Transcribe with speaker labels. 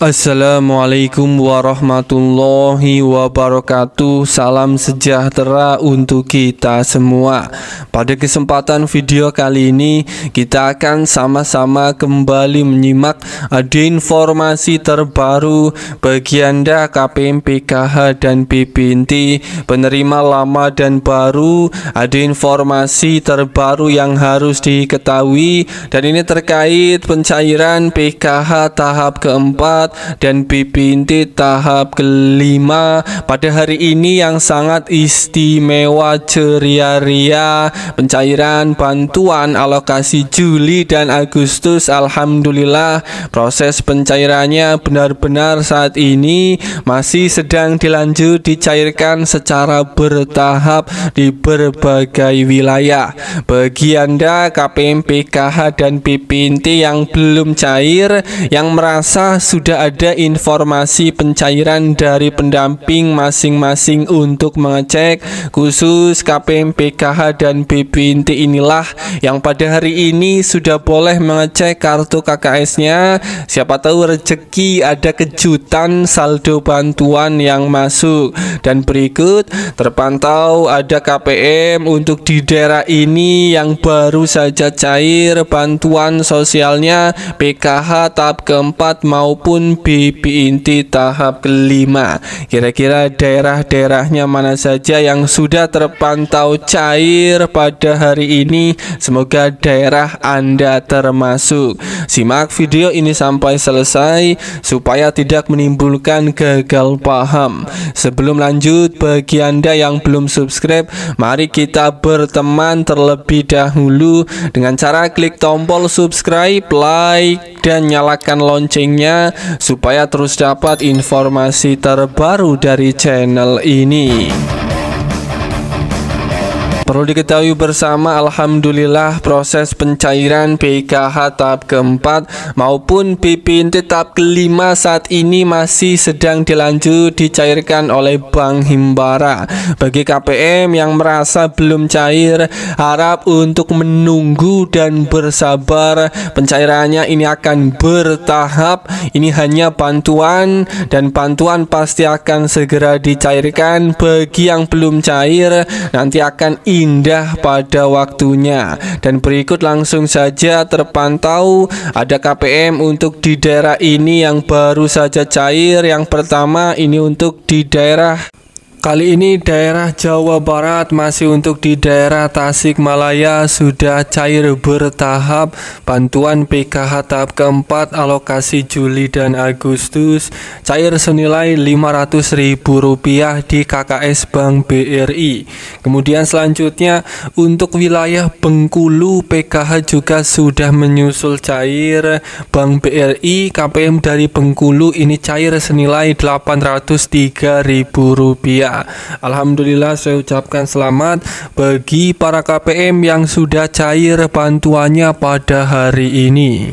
Speaker 1: Assalamualaikum warahmatullahi wabarakatuh Salam sejahtera untuk kita semua Pada kesempatan video kali ini Kita akan sama-sama kembali menyimak Ada informasi terbaru Bagi Anda KPM PKH dan BPNT Penerima lama dan baru Ada informasi terbaru yang harus diketahui Dan ini terkait pencairan PKH tahap keempat dan BPNT tahap kelima pada hari ini yang sangat istimewa ceria-ria pencairan bantuan alokasi Juli dan Agustus Alhamdulillah proses pencairannya benar-benar saat ini masih sedang dilanjut dicairkan secara bertahap di berbagai wilayah bagi Anda KPM PKH dan BPNT yang belum cair yang merasa sudah ada informasi pencairan dari pendamping masing-masing untuk mengecek khusus KPM PKH dan BPNT inilah yang pada hari ini sudah boleh mengecek kartu KKS-nya siapa tahu rezeki ada kejutan saldo bantuan yang masuk dan berikut terpantau ada KPM untuk di daerah ini yang baru saja cair bantuan sosialnya PKH tahap keempat maupun BB inti tahap kelima Kira-kira daerah-daerahnya mana saja yang sudah terpantau cair pada hari ini Semoga daerah Anda termasuk Simak video ini sampai selesai Supaya tidak menimbulkan gagal paham Sebelum lanjut bagi Anda yang belum subscribe Mari kita berteman terlebih dahulu Dengan cara klik tombol subscribe, like, dan nyalakan loncengnya supaya terus dapat informasi terbaru dari channel ini. Perlu diketahui bersama Alhamdulillah proses pencairan PKH tahap keempat maupun PPNT tahap kelima saat ini masih sedang dilanjut dicairkan oleh Bank Himbara Bagi KPM yang merasa belum cair harap untuk menunggu dan bersabar pencairannya ini akan bertahap ini hanya bantuan dan bantuan pasti akan segera dicairkan bagi yang belum cair nanti akan indah pada waktunya Dan berikut langsung saja terpantau ada KPM untuk di daerah ini yang baru saja cair Yang pertama ini untuk di daerah Kali ini daerah Jawa Barat masih untuk di daerah Tasikmalaya sudah cair bertahap bantuan PKH tahap keempat alokasi Juli dan Agustus cair senilai Rp500.000 di KKS Bank BRI. Kemudian selanjutnya untuk wilayah Bengkulu PKH juga sudah menyusul cair Bank BRI KPM dari Bengkulu ini cair senilai Rp803.000. Alhamdulillah saya ucapkan selamat bagi para KPM yang sudah cair bantuannya pada hari ini.